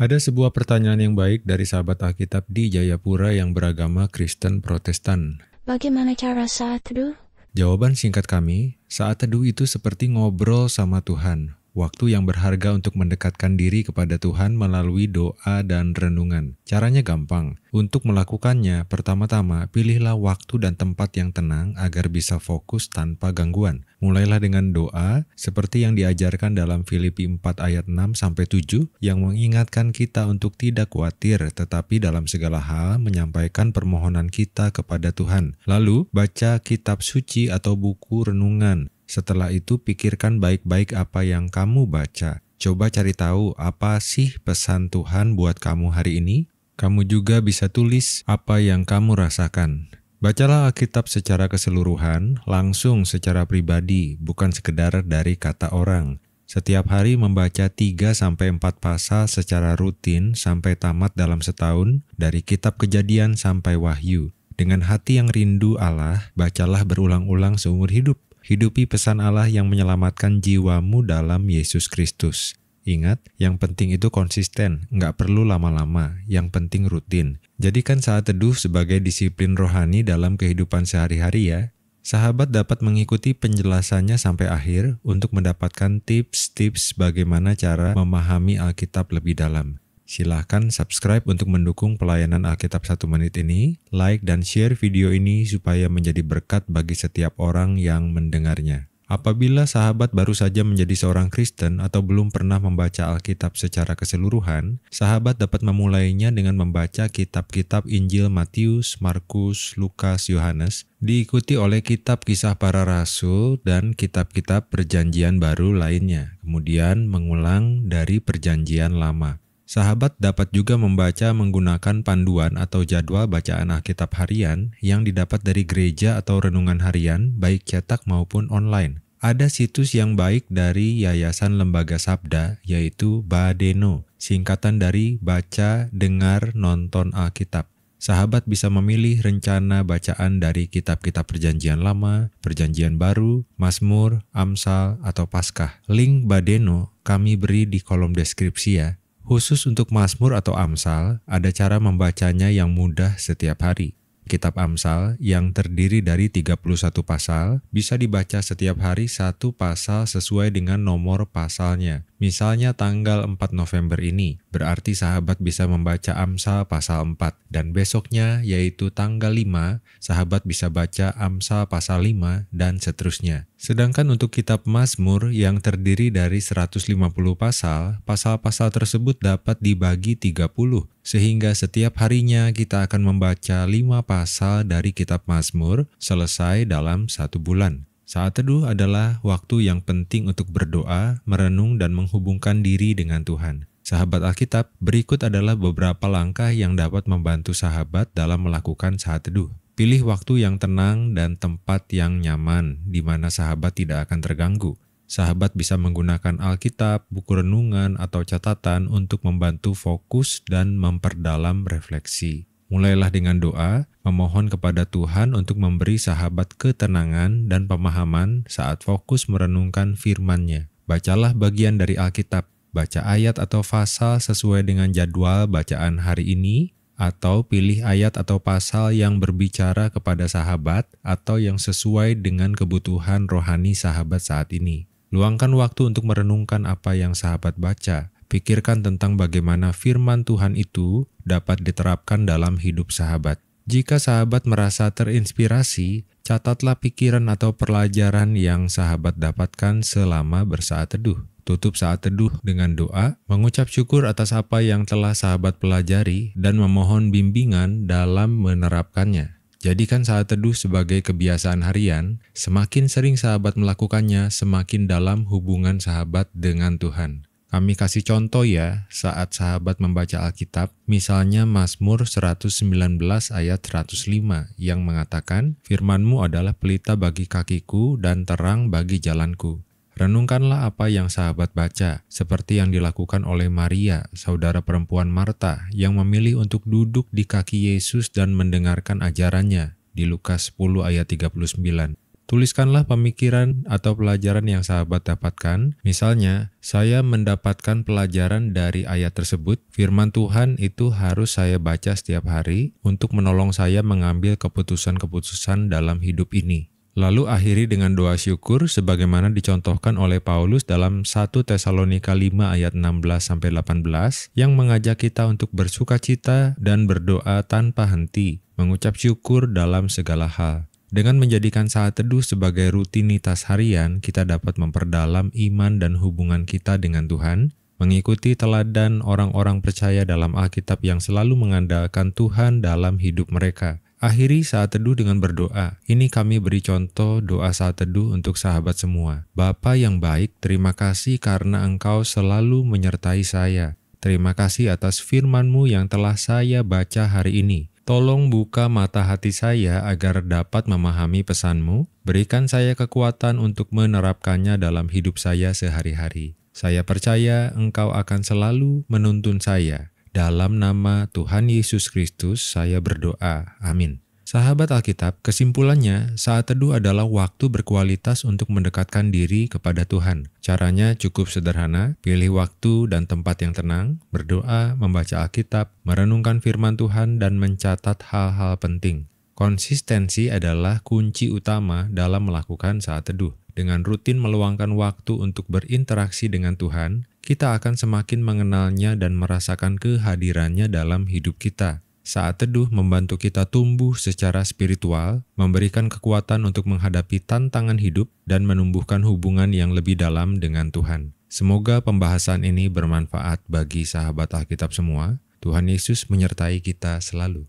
Ada sebuah pertanyaan yang baik dari sahabat Alkitab di Jayapura yang beragama Kristen Protestan. Bagaimana cara saat teduh? Jawaban singkat kami, saat teduh itu seperti ngobrol sama Tuhan, waktu yang berharga untuk mendekatkan diri kepada Tuhan melalui doa dan renungan. Caranya gampang. Untuk melakukannya, pertama-tama pilihlah waktu dan tempat yang tenang agar bisa fokus tanpa gangguan. Mulailah dengan doa seperti yang diajarkan dalam Filipi 4 ayat 6 sampai 7 yang mengingatkan kita untuk tidak khawatir tetapi dalam segala hal menyampaikan permohonan kita kepada Tuhan. Lalu, baca kitab suci atau buku renungan setelah itu pikirkan baik-baik apa yang kamu baca. Coba cari tahu apa sih pesan Tuhan buat kamu hari ini. Kamu juga bisa tulis apa yang kamu rasakan. Bacalah Alkitab secara keseluruhan, langsung secara pribadi, bukan sekedar dari kata orang. Setiap hari membaca 3-4 pasal secara rutin sampai tamat dalam setahun, dari kitab kejadian sampai wahyu. Dengan hati yang rindu Allah, bacalah berulang-ulang seumur hidup. Hidupi pesan Allah yang menyelamatkan jiwamu dalam Yesus Kristus. Ingat, yang penting itu konsisten, nggak perlu lama-lama, yang penting rutin. Jadikan saat teduh sebagai disiplin rohani dalam kehidupan sehari-hari ya. Sahabat dapat mengikuti penjelasannya sampai akhir untuk mendapatkan tips-tips bagaimana cara memahami Alkitab lebih dalam. Silahkan subscribe untuk mendukung pelayanan Alkitab Satu menit ini, like dan share video ini supaya menjadi berkat bagi setiap orang yang mendengarnya. Apabila sahabat baru saja menjadi seorang Kristen atau belum pernah membaca Alkitab secara keseluruhan, sahabat dapat memulainya dengan membaca kitab-kitab Injil Matius, Markus, Lukas, Yohanes, diikuti oleh kitab kisah para rasul dan kitab-kitab perjanjian baru lainnya, kemudian mengulang dari perjanjian lama. Sahabat dapat juga membaca menggunakan panduan atau jadwal bacaan Alkitab harian yang didapat dari gereja atau renungan harian, baik cetak maupun online. Ada situs yang baik dari Yayasan Lembaga Sabda, yaitu Badeno, singkatan dari Baca, Dengar, Nonton Alkitab. Sahabat bisa memilih rencana bacaan dari kitab-kitab Perjanjian Lama, Perjanjian Baru, Mazmur, Amsal, atau Paskah. Link Badeno kami beri di kolom deskripsi ya. Khusus untuk Mazmur atau Amsal, ada cara membacanya yang mudah setiap hari. Kitab Amsal yang terdiri dari 31 pasal bisa dibaca setiap hari satu pasal sesuai dengan nomor pasalnya. Misalnya tanggal 4 November ini, berarti sahabat bisa membaca Amsal pasal 4 dan besoknya yaitu tanggal 5, sahabat bisa baca Amsal pasal 5 dan seterusnya. Sedangkan untuk kitab Mazmur yang terdiri dari 150 pasal, pasal-pasal tersebut dapat dibagi 30 sehingga setiap harinya kita akan membaca 5 pasal dari kitab Mazmur selesai dalam satu bulan. Saat teduh adalah waktu yang penting untuk berdoa, merenung, dan menghubungkan diri dengan Tuhan. Sahabat Alkitab, berikut adalah beberapa langkah yang dapat membantu sahabat dalam melakukan saat teduh. Pilih waktu yang tenang dan tempat yang nyaman, di mana sahabat tidak akan terganggu. Sahabat bisa menggunakan Alkitab, buku renungan, atau catatan untuk membantu fokus dan memperdalam refleksi. Mulailah dengan doa, memohon kepada Tuhan untuk memberi sahabat ketenangan dan pemahaman saat fokus merenungkan firman-Nya. Bacalah bagian dari Alkitab, baca ayat atau pasal sesuai dengan jadwal bacaan hari ini, atau pilih ayat atau pasal yang berbicara kepada sahabat atau yang sesuai dengan kebutuhan rohani sahabat saat ini. Luangkan waktu untuk merenungkan apa yang sahabat baca, Pikirkan tentang bagaimana firman Tuhan itu dapat diterapkan dalam hidup sahabat. Jika sahabat merasa terinspirasi, catatlah pikiran atau pelajaran yang sahabat dapatkan selama bersaat teduh. Tutup saat teduh dengan doa, mengucap syukur atas apa yang telah sahabat pelajari, dan memohon bimbingan dalam menerapkannya. Jadikan saat teduh sebagai kebiasaan harian, semakin sering sahabat melakukannya, semakin dalam hubungan sahabat dengan Tuhan. Kami kasih contoh ya saat sahabat membaca Alkitab, misalnya Mazmur 119 ayat 105 yang mengatakan, Firmanmu adalah pelita bagi kakiku dan terang bagi jalanku. Renungkanlah apa yang sahabat baca, seperti yang dilakukan oleh Maria, saudara perempuan Marta, yang memilih untuk duduk di kaki Yesus dan mendengarkan ajarannya di Lukas 10 ayat 39. Tuliskanlah pemikiran atau pelajaran yang sahabat dapatkan. Misalnya, saya mendapatkan pelajaran dari ayat tersebut. Firman Tuhan itu harus saya baca setiap hari untuk menolong saya mengambil keputusan-keputusan dalam hidup ini. Lalu akhiri dengan doa syukur sebagaimana dicontohkan oleh Paulus dalam 1 Tesalonika 5 ayat 16 18 yang mengajak kita untuk bersuka cita dan berdoa tanpa henti, mengucap syukur dalam segala hal. Dengan menjadikan saat teduh sebagai rutinitas harian, kita dapat memperdalam iman dan hubungan kita dengan Tuhan, mengikuti teladan orang-orang percaya dalam Alkitab yang selalu mengandalkan Tuhan dalam hidup mereka. Akhiri saat teduh dengan berdoa. Ini kami beri contoh doa saat teduh untuk sahabat semua. Bapa yang baik, terima kasih karena Engkau selalu menyertai saya. Terima kasih atas firman-Mu yang telah saya baca hari ini. Tolong buka mata hati saya agar dapat memahami pesanmu. Berikan saya kekuatan untuk menerapkannya dalam hidup saya sehari-hari. Saya percaya engkau akan selalu menuntun saya. Dalam nama Tuhan Yesus Kristus saya berdoa. Amin. Sahabat Alkitab, kesimpulannya saat teduh adalah waktu berkualitas untuk mendekatkan diri kepada Tuhan. Caranya cukup sederhana, pilih waktu dan tempat yang tenang, berdoa, membaca Alkitab, merenungkan firman Tuhan, dan mencatat hal-hal penting. Konsistensi adalah kunci utama dalam melakukan saat teduh. Dengan rutin meluangkan waktu untuk berinteraksi dengan Tuhan, kita akan semakin mengenalnya dan merasakan kehadirannya dalam hidup kita. Saat teduh membantu kita tumbuh secara spiritual, memberikan kekuatan untuk menghadapi tantangan hidup, dan menumbuhkan hubungan yang lebih dalam dengan Tuhan. Semoga pembahasan ini bermanfaat bagi sahabat Alkitab semua. Tuhan Yesus menyertai kita selalu.